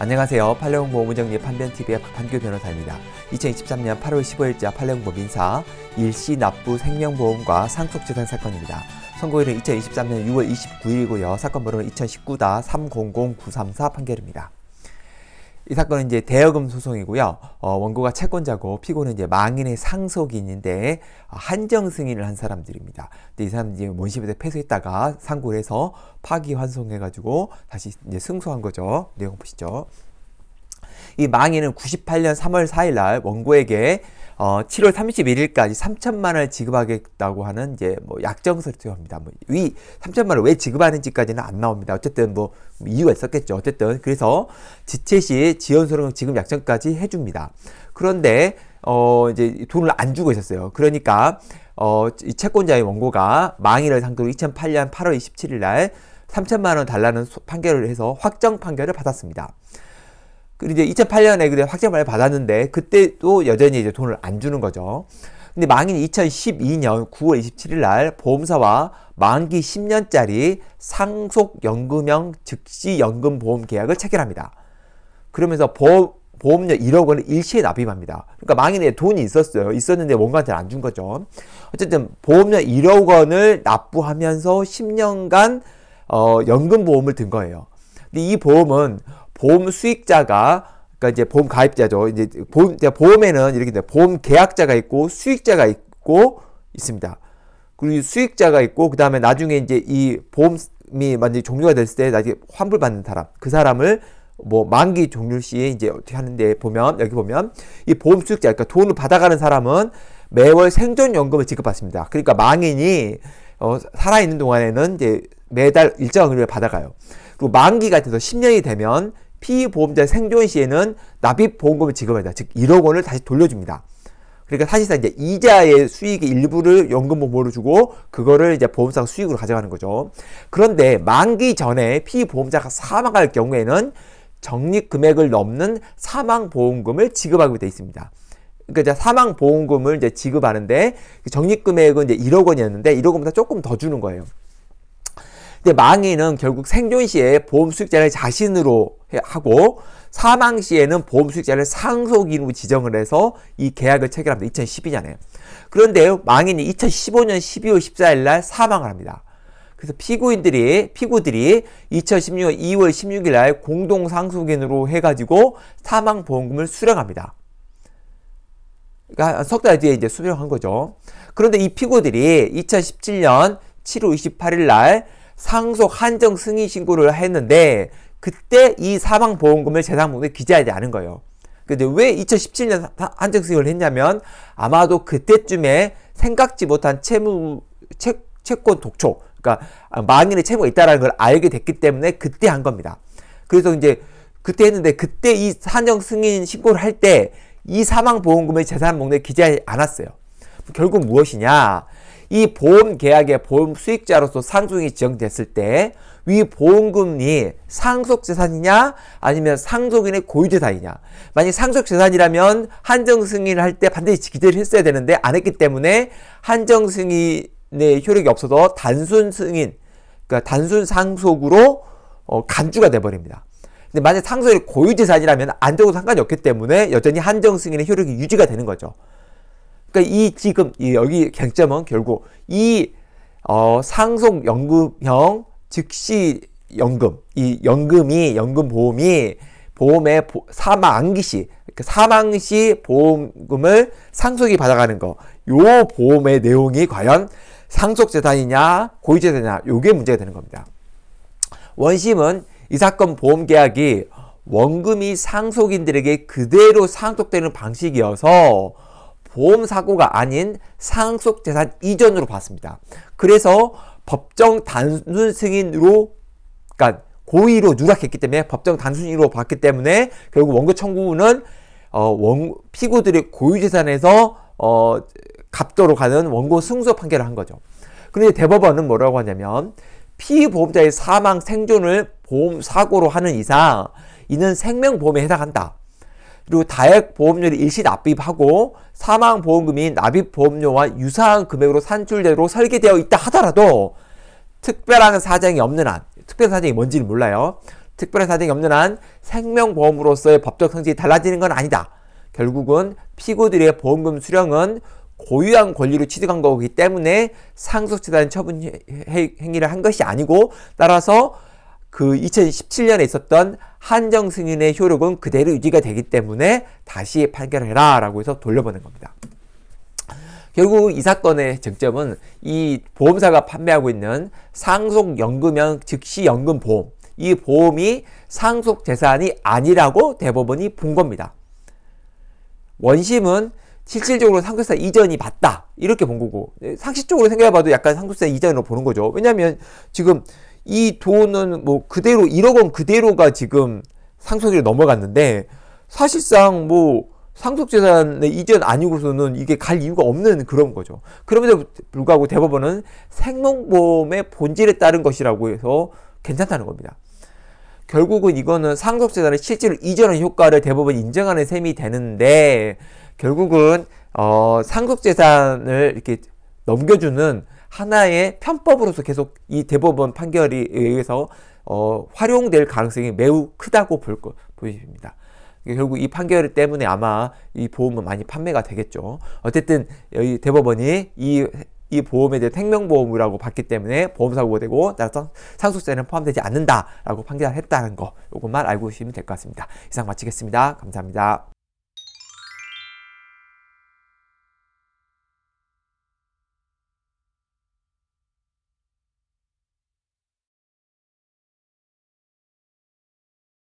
안녕하세요. 팔레옹보 문정리 판변TV의 박판규 변호사입니다. 2023년 8월 15일자 팔레옹보 민사 일시 납부 생명보험과 상속재산 사건입니다. 선고일은 2023년 6월 29일이고요. 사건 번호는 2 0 1 9 300934 판결입니다. 이 사건은 이제 대여금 소송이고요. 어, 원고가 채권자고 피고는 이제 망인의 상속인인데 아, 한정 승인을 한 사람들입니다. 근데 이 사람들이 원심에 패소했다가 상고를 해서 파기환송해가지고 다시 이제 승소한 거죠. 내용 보시죠. 이 망인은 98년 3월 4일 날 원고에게 어, 7월 31일까지 3천만 원을 지급하겠다고 하는 이제 뭐 약정서를 투여합니다. 뭐위 3천만 원을 왜 지급하는지까지는 안 나옵니다. 어쨌든 뭐 이유가 있었겠죠. 어쨌든 그래서 지체 시지연 소득 지급 약정까지 해줍니다. 그런데 어 이제 돈을 안 주고 있었어요. 그러니까 어 이 채권자의 원고가 망인을 상대로 2008년 8월 27일 날 3천만 원 달라는 소, 판결을 해서 확정 판결을 받았습니다. 그리고 이제 2008년에 그래 확정을 받았는데 그때도 여전히 이제 돈을 안 주는 거죠. 근데 망인 2012년 9월 27일 날 보험사와 만기 10년짜리 상속연금형 즉시연금보험 계약을 체결합니다. 그러면서 보험, 보험료 1억 원을 일시에 납입합니다. 그러니까 망인에 돈이 있었어요. 있었는데 뭔가한테 안준 거죠. 어쨌든 보험료 1억 원을 납부하면서 10년간 어, 연금보험을 든 거예요. 근데 이 보험은 보험 수익자가 그러니까 이제 보험 가입자죠. 이제 보험 보험에는 이렇게 돼. 보험 계약자가 있고 수익자가 있고 있습니다. 그리고 수익자가 있고 그다음에 나중에 이제 이 보험이 만약에 종료가 됐을 때 나중에 환불 받는 사람. 그 사람을 뭐 만기 종료 시에 이제 어떻게 하는데 보면 여기 보면 이 보험 수익자 그러니까 돈을 받아가는 사람은 매월 생존 연금을 지급받습니다. 그러니까 망인이 어, 살아 있는 동안에는 이제 매달 일정한 금액을 받아가요. 그리고 만기가 돼서 10년이 되면 피보험자 생존 시에는 납입 보험금을 지급한다. 즉 1억 원을 다시 돌려줍니다. 그러니까 사실상 이제 이자의 수익의 일부를 연금 보험으로 주고 그거를 이제 보험상 수익으로 가져가는 거죠. 그런데 만기 전에 피보험자가 사망할 경우에는 적립 금액을 넘는 사망 보험금을 지급하게 돼 있습니다. 그러니까 이제 사망 보험금을 이제 지급하는데 적립 금액은 이제 1억 원이었는데 1억 원보다 조금 더 주는 거예요. 근데 망인은 결국 생존 시에 보험 수익자를 자신으로 하고 사망 시에는 보험 수익자를 상속인으로 지정을 해서 이 계약을 체결합니다. 2012년에. 그런데 망인이 2015년 12월 14일 날 사망을 합니다. 그래서 피고인들이 피고들이 2016년 2월 16일 날 공동 상속인으로 해 가지고 사망 보험금을 수령합니다. 그러니까 석 달 뒤에 이제 수령한 거죠. 그런데 이 피고들이 2017년 7월 28일 날 상속 한정 승인 신고를 했는데 그때 이 사망보험금을 재산분에 기재하지 않은 거예요. 근데 왜 2017년 한정 승인을 했냐면 아마도 그때쯤에 생각지 못한 채무 채, 채권 독촉 그러니까 망인의 채무가 있다라는 걸 알게 됐기 때문에 그때 한 겁니다. 그래서 이제 그때 했는데 그때 이 한정 승인 신고를 할 때 이 사망 보험금의 재산 목록에 기재하지 않았어요. 결국 무엇이냐? 이 보험 계약의 보험 수익자로서 상속이 지정됐을 때 위 보험금이 상속재산이냐 아니면 상속인의 고유재산이냐 만약 상속재산이라면 한정승인을 할 때 반드시 기재를 했어야 되는데 안 했기 때문에 한정승인의 효력이 없어서 단순 승인 그러니까 단순 상속으로 어, 간주가 돼버립니다. 근데 만약 상속인이 고유재산이라면 안적어도 상관이 없기 때문에 여전히 한정승인의 효력이 유지가 되는 거죠. 그러니까 이 지금 여기 갱점은 결국 이 어, 상속 연금형 즉시 연금 이 연금이 연금 보험이 보험의 보, 사망 기시 그러니까 사망 시 보험금을 상속이 받아가는 거요 보험의 내용이 과연 상속재산이냐 고유재산이냐 요게 문제가 되는 겁니다. 원심은 이 사건 보험계약이 원금이 상속인들에게 그대로 상속되는 방식이어서 보험 사고가 아닌 상속 재산 이전으로 봤습니다. 그래서 법정 단순 승인으로 그러니까 고의로 누락했기 때문에 법정 단순위로 봤기 때문에 결국 원고 청구는 어, 원, 피고들의 고유재산에서 어, 갚도로 가는 원고 승소 판결을 한 거죠. 그런데 대법원은 뭐라고 하냐면 피보험자의 사망 생존을 보험 사고로 하는 이상 이는 생명보험에 해당한다. 그리고 다액 보험료를 일시 납입하고 사망 보험금이 납입 보험료와 유사한 금액으로 산출대로 설계되어 있다 하더라도 특별한 사정이 없는 한, 특별한 사정이 뭔지는 몰라요. 특별한 사정이 없는 한 생명보험으로서의 법적 성질이 달라지는 건 아니다. 결국은 피고들의 보험금 수령은 고유한 권리로 취득한 거기 때문에 상속재단 처분 행위를 한 것이 아니고 따라서 그 2017년에 있었던 한정 승인의 효력은 그대로 유지가 되기 때문에 다시 판결해라 라고 해서 돌려보낸 겁니다. 결국 이 사건의 쟁점은 이 보험사가 판매하고 있는 상속연금형 즉시연금보험 이 보험이 상속재산이 아니라고 대법원이 본 겁니다. 원심은 실질적으로 상속세 이전이 맞다 이렇게 본 거고 상식적으로 생각해봐도 약간 상속세 이전으로 보는 거죠. 왜냐하면 지금 이 돈은 뭐 그대로 1억 원 그대로가 지금 상속으로 넘어갔는데 사실상 뭐 상속재산의 이전 아니고서는 이게 갈 이유가 없는 그런 거죠. 그럼에도 불구하고 대법원은 생명보험의 본질에 따른 것이라고 해서 괜찮다는 겁니다. 결국은 이거는 상속재산을 실제로 이전한 효과를 대법원 인정하는 셈이 되는데 결국은 어, 상속재산을 이렇게 넘겨주는 하나의 편법으로서 계속 이 대법원 판결에 의해서 어, 활용될 가능성이 매우 크다고 볼 거, 보입니다. 그러니까 결국 이 판결 때문에 아마 이 보험은 많이 판매가 되겠죠. 어쨌든 이 대법원이 이, 이 보험에 대해 생명보험이라고 봤기 때문에 보험사고가 되고 따라서 상속세는 포함되지 않는다라고 판결했다는 것 요것만 알고 계시면 될 것 같습니다. 이상 마치겠습니다. 감사합니다.